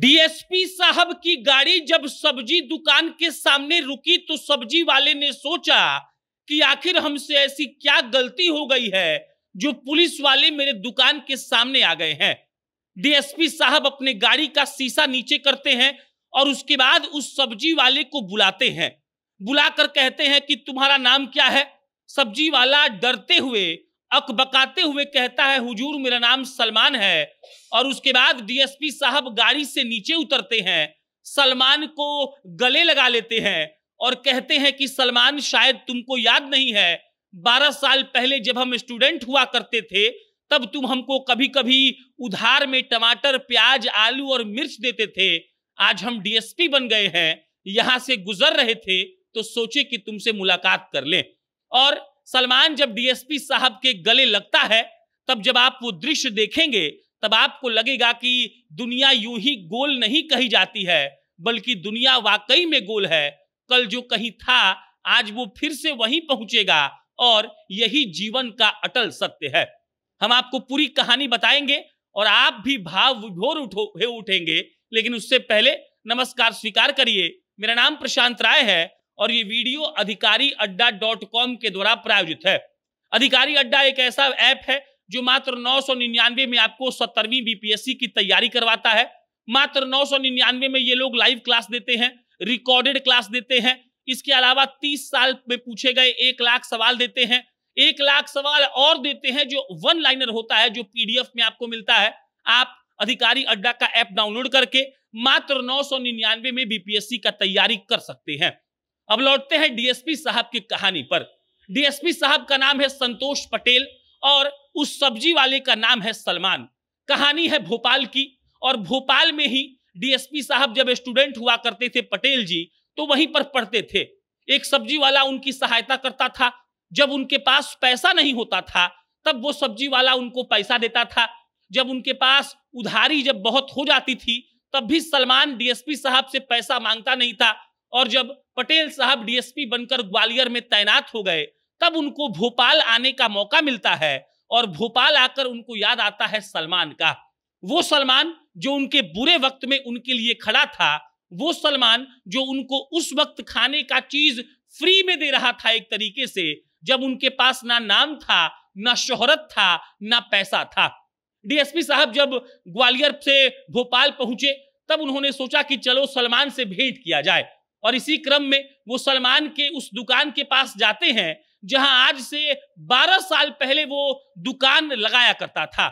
DSP साहब की गाड़ी जब सब्जी दुकान के सामने रुकी तो सब्जी वाले ने सोचा कि आखिर हमसे ऐसी क्या गलती हो गई है जो पुलिस वाले मेरे दुकान के सामने आ गए हैं डीएसपी साहब अपने गाड़ी का शीशा नीचे करते हैं और उसके बाद उस सब्जी वाले को बुलाते हैं बुलाकर कहते हैं कि तुम्हारा नाम क्या है सब्जी वाला डरते हुए अकबकाते हुए कहता है हुजूर मेरा नाम सलमान है और उसके बाद डीएसपी साहब गाड़ी से नीचे उतरते हैं सलमान को गले लगा लेते हैं और कहते हैं कि सलमान शायद तुमको याद नहीं है बारह साल पहले जब हम स्टूडेंट हुआ करते थे तब तुम हमको कभी कभी उधार में टमाटर प्याज आलू और मिर्च देते थे आज हम डीएसपी बन गए हैं यहां से गुजर रहे थे तो सोचे कि तुमसे मुलाकात कर लें और सलमान जब डीएसपी साहब के गले लगता है तब जब आप वो दृश्य देखेंगे तब आपको लगेगा कि दुनिया यूं ही गोल नहीं कही जाती है बल्कि दुनिया वाकई में गोल है कल जो कहीं था आज वो फिर से वहीं पहुंचेगा और यही जीवन का अटल सत्य है हम आपको पूरी कहानी बताएंगे और आप भी भाव विभोर उठो उठेंगे लेकिन उससे पहले नमस्कार स्वीकार करिए मेरा नाम प्रशांत राय है और ये वीडियो अधिकारी अड्डा डॉट कॉम के द्वारा प्रायोजित है अधिकारी अड्डा एक ऐसा ऐप है जो मात्र नौ सौ निन्यानवे में आपको सत्तरवीं बीपीएससी की तैयारी करवाता है मात्र नौ में ये लोग लाइव क्लास देते हैं रिकॉर्डेड क्लास देते हैं इसके अलावा तीस साल में पूछे गए एक लाख सवाल देते हैं एक लाख सवाल और देते हैं जो वन लाइनर होता है जो पीडीएफ में आपको मिलता है आप अधिकारी अड्डा का ऐप डाउनलोड करके मात्र नौ में बीपीएससी का तैयारी कर सकते हैं अब लौटते हैं डीएसपी साहब की कहानी पर डीएसपी साहब का नाम है संतोष पटेल और उस सब्जी वाले का नाम है सलमान कहानी है भोपाल की और भोपाल में ही डीएसपी साहब जब स्टूडेंट हुआ करते थे पटेल जी तो वहीं पर पढ़ते थे एक सब्जी वाला उनकी सहायता करता था जब उनके पास पैसा नहीं होता था तब वो सब्जी वाला उनको पैसा देता था जब उनके पास उधारी जब बहुत हो जाती थी तब भी सलमान डीएसपी साहब से पैसा मांगता नहीं था और जब पटेल साहब डीएसपी बनकर ग्वालियर में तैनात हो गए तब उनको भोपाल आने का मौका मिलता है और भोपाल आकर उनको याद आता है सलमान का वो सलमान जो उनके बुरे वक्त में उनके लिए खड़ा था वो सलमान जो उनको उस वक्त खाने का चीज फ्री में दे रहा था एक तरीके से जब उनके पास ना नाम था ना शोहरत था ना पैसा था डीएसपी साहब जब ग्वालियर से भोपाल पहुंचे तब उन्होंने सोचा कि चलो सलमान से भेंट किया जाए और इसी क्रम में वो सलमान के उस दुकान के पास जाते हैं जहां आज से 12 साल पहले वो दुकान लगाया करता था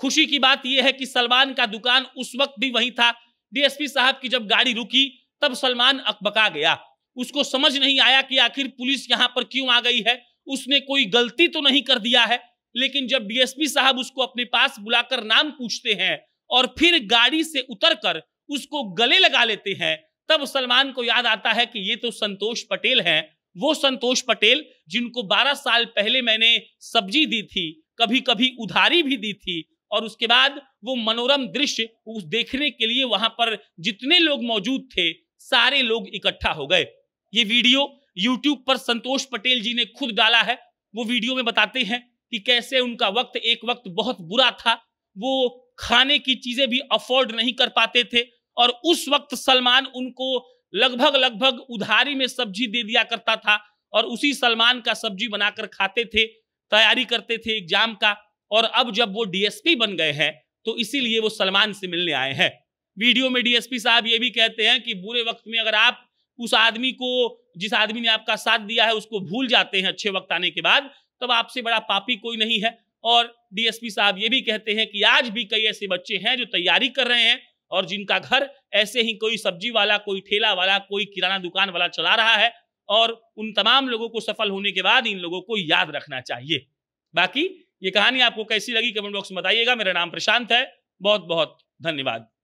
खुशी की बात यह है कि सलमान का दुकान उस वक्त भी वही था डीएसपी साहब की जब गाड़ी रुकी तब सलमान अकबका गया उसको समझ नहीं आया कि आखिर पुलिस यहां पर क्यों आ गई है उसने कोई गलती तो नहीं कर दिया है लेकिन जब डीएसपी साहब उसको अपने पास बुलाकर नाम पूछते हैं और फिर गाड़ी से उतरकर उसको गले लगा लेते हैं तब सलमान को याद आता है कि ये तो संतोष पटेल हैं वो संतोष पटेल जिनको 12 साल पहले मैंने सब्जी दी थी कभी कभी उधारी भी दी थी और उसके बाद वो मनोरम दृश्य उस देखने के लिए वहां पर जितने लोग मौजूद थे सारे लोग इकट्ठा हो गए ये वीडियो यूट्यूब पर संतोष पटेल जी ने खुद डाला है वो वीडियो में बताते हैं कि कैसे उनका वक्त एक वक्त बहुत बुरा था वो खाने की चीजें भी अफोर्ड नहीं कर पाते थे और उस वक्त सलमान उनको लगभग लगभग उधारी में सब्जी दे दिया करता था और उसी सलमान का सब्जी बनाकर खाते थे तैयारी करते थे एग्जाम का और अब जब वो डीएसपी बन गए हैं तो इसीलिए वो सलमान से मिलने आए हैं वीडियो में डीएसपी साहब ये भी कहते हैं कि बुरे वक्त में अगर आप उस आदमी को जिस आदमी ने आपका साथ दिया है उसको भूल जाते हैं अच्छे वक्त आने के बाद तब आपसे बड़ा पापी कोई नहीं है और डीएसपी साहब ये भी कहते हैं कि आज भी कई ऐसे बच्चे हैं जो तैयारी कर रहे हैं और जिनका घर ऐसे ही कोई सब्जी वाला कोई ठेला वाला कोई किराना दुकान वाला चला रहा है और उन तमाम लोगों को सफल होने के बाद इन लोगों को याद रखना चाहिए बाकी ये कहानी आपको कैसी लगी कमेंट बॉक्स में बताइएगा मेरा नाम प्रशांत है बहुत बहुत धन्यवाद